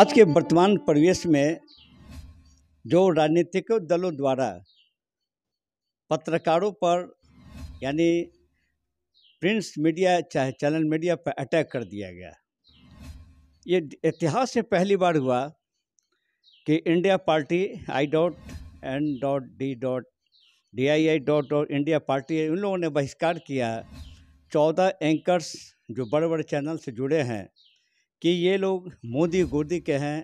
आज के वर्तमान परिवेश में जो राजनीतिक दलों द्वारा पत्रकारों पर यानी प्रिंस मीडिया चाहे चैनल मीडिया पर अटैक कर दिया गया ये इतिहास से पहली बार हुआ कि India party I dot N dot D dot D I I dot और इंडिया पार्टी उन लोगों ने बहिष्कार किया चौदह एंकर्स जो बड़े बड़े चैनल से जुड़े हैं कि ये लोग मोदी गोदी के हैं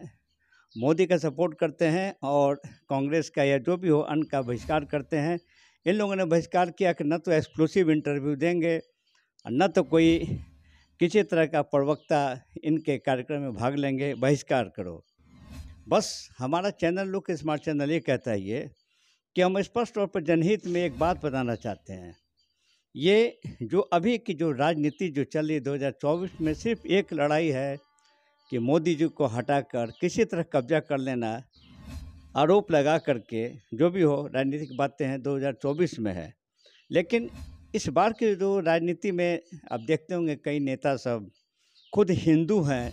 मोदी का सपोर्ट करते हैं और कांग्रेस का या जो भी हो अन्न का बहिष्कार करते हैं इन लोगों ने बहिष्कार किया कि न तो एक्सक्लूसिव इंटरव्यू देंगे न तो कोई किसी तरह का प्रवक्ता इनके कार्यक्रम में भाग लेंगे बहिष्कार करो बस हमारा चैनल लुक स्मार्ट चैनल ये कहता है ये कि हम स्पष्ट तौर पर जनहित में एक बात बताना चाहते हैं ये जो अभी की जो राजनीति जो चल रही है दो में सिर्फ एक लड़ाई है कि मोदी जी को हटाकर किसी तरह कब्जा कर लेना आरोप लगा करके जो भी हो राजनीतिक बातें हैं 2024 में है लेकिन इस बार की जो राजनीति में आप देखते होंगे कई नेता सब खुद हिंदू हैं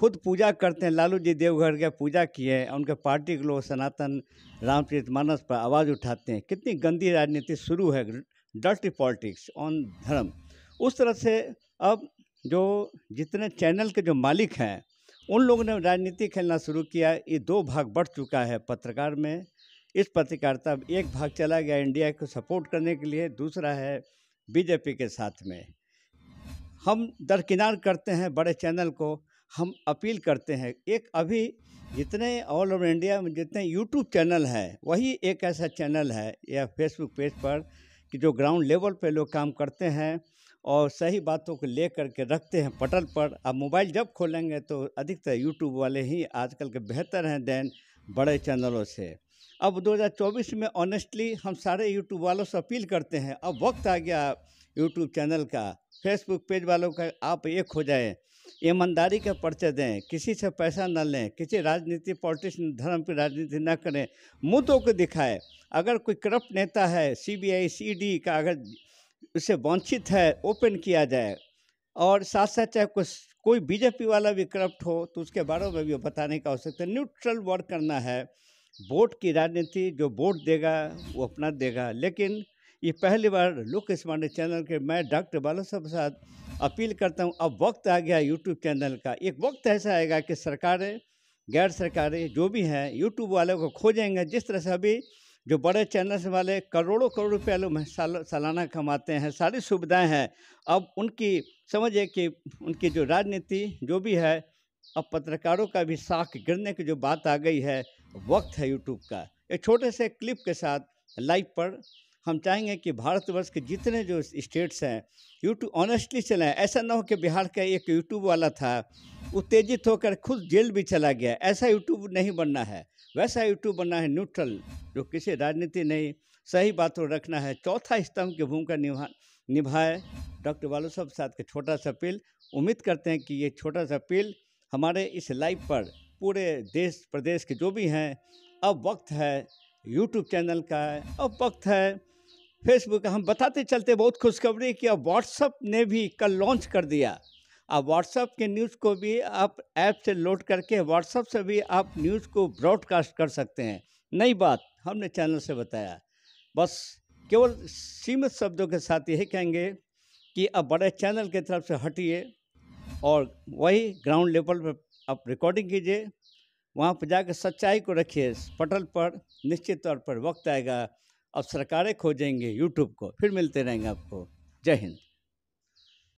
खुद पूजा करते हैं लालू जी देवघर के पूजा किए उनके पार्टी के लोग सनातन रामचरित मानस पर आवाज़ उठाते हैं कितनी गंदी राजनीति शुरू है डल्टी पॉलिटिक्स ऑन धर्म उस तरह से अब जो जितने चैनल के जो मालिक हैं उन लोगों ने राजनीति खेलना शुरू किया ये दो भाग बढ़ चुका है पत्रकार में इस पत्रकारिता एक भाग चला गया इंडिया को सपोर्ट करने के लिए दूसरा है बीजेपी के साथ में हम दरकिनार करते हैं बड़े चैनल को हम अपील करते हैं एक अभी जितने ऑल ओवर इंडिया में जितने यूट्यूब चैनल हैं वही एक ऐसा चैनल है या फेसबुक पेज पर कि जो ग्राउंड लेवल पे लोग काम करते हैं और सही बातों को ले करके रखते हैं पटल पर अब मोबाइल जब खोलेंगे तो अधिकतर यूट्यूब वाले ही आजकल के बेहतर हैं देन बड़े चैनलों से अब 2024 में ऑनेस्टली हम सारे यूट्यूब वालों से अपील करते हैं अब वक्त आ गया यूट्यूब चैनल का फेसबुक पेज वालों का आप एक हो जाएं ईमानदारी का परिचय दें किसी से पैसा न लें किसी राजनीति पॉलिटिक्स धर्म की राजनीति न करें मुद्दों को दिखाएं अगर कोई करप्ट नेता है सीबीआई सीडी का अगर उससे वंचित है ओपन किया जाए और साथ साथ चाहे कुछ कोई बीजेपी वाला भी करप्ट हो तो उसके बारे में भी बताने का आवश्यकता न्यूट्रल वर्क करना है वोट की राजनीति जो वोट देगा वो अपना देगा लेकिन ये पहली बार लोक स्मार्ट चैनल के मैं डॉक्टर बाला साहब साथ अपील करता हूँ अब वक्त आ गया यूट्यूब चैनल का एक वक्त ऐसा आएगा कि सरकारें गैर सरकारें जो भी हैं यूट्यूब वालों को खोजेंगे जिस तरह से अभी जो बड़े चैनल्स वाले करोड़ों करोड़ रुपये लोग सालाना कमाते हैं सारी सुविधाएं हैं अब उनकी समझिए कि उनकी जो राजनीति जो भी है अब पत्रकारों का भी साख गिरने की जो बात आ गई है वक्त है यूट्यूब का एक छोटे से क्लिप के साथ लाइव पर हम चाहेंगे कि भारतवर्ष के जितने जो स्टेट्स हैं यूट्यूब ऑनेस्टली चलें ऐसा ना हो कि बिहार का एक यूट्यूब वाला था उत्तेजित होकर खुद जेल भी चला गया ऐसा यूट्यूब नहीं बनना है वैसा यूट्यूब बनना है न्यूट्रल जो किसी राजनीति नहीं सही बात को रखना है चौथा स्तंभ की भूमिका निभा निभाए डॉक्टर बालू साहब साथ का छोटा सा अपील उम्मीद करते हैं कि ये छोटा सा अपील हमारे इस लाइव पर पूरे देश प्रदेश के जो भी हैं अब वक्त है यूट्यूब चैनल का है अब वक्त है फेसबुक हम बताते चलते बहुत खुशखबरी कि अब व्हाट्सअप ने भी कल लॉन्च कर दिया आप व्हाट्सअप के न्यूज़ को भी आप ऐप से लोड करके व्हाट्सअप से भी आप न्यूज़ को ब्रॉडकास्ट कर सकते हैं नई बात हमने चैनल से बताया बस केवल सीमित शब्दों के साथ यही कहेंगे कि अब बड़े चैनल की तरफ से हटिए और वही ग्राउंड लेवल पर आप रिकॉर्डिंग कीजिए वहाँ पर जाकर सच्चाई को रखिए पटल पर निश्चित तौर पर वक्त आएगा अब सरकारें खोजेंगे यूट्यूब को फिर मिलते रहेंगे आपको जय हिंद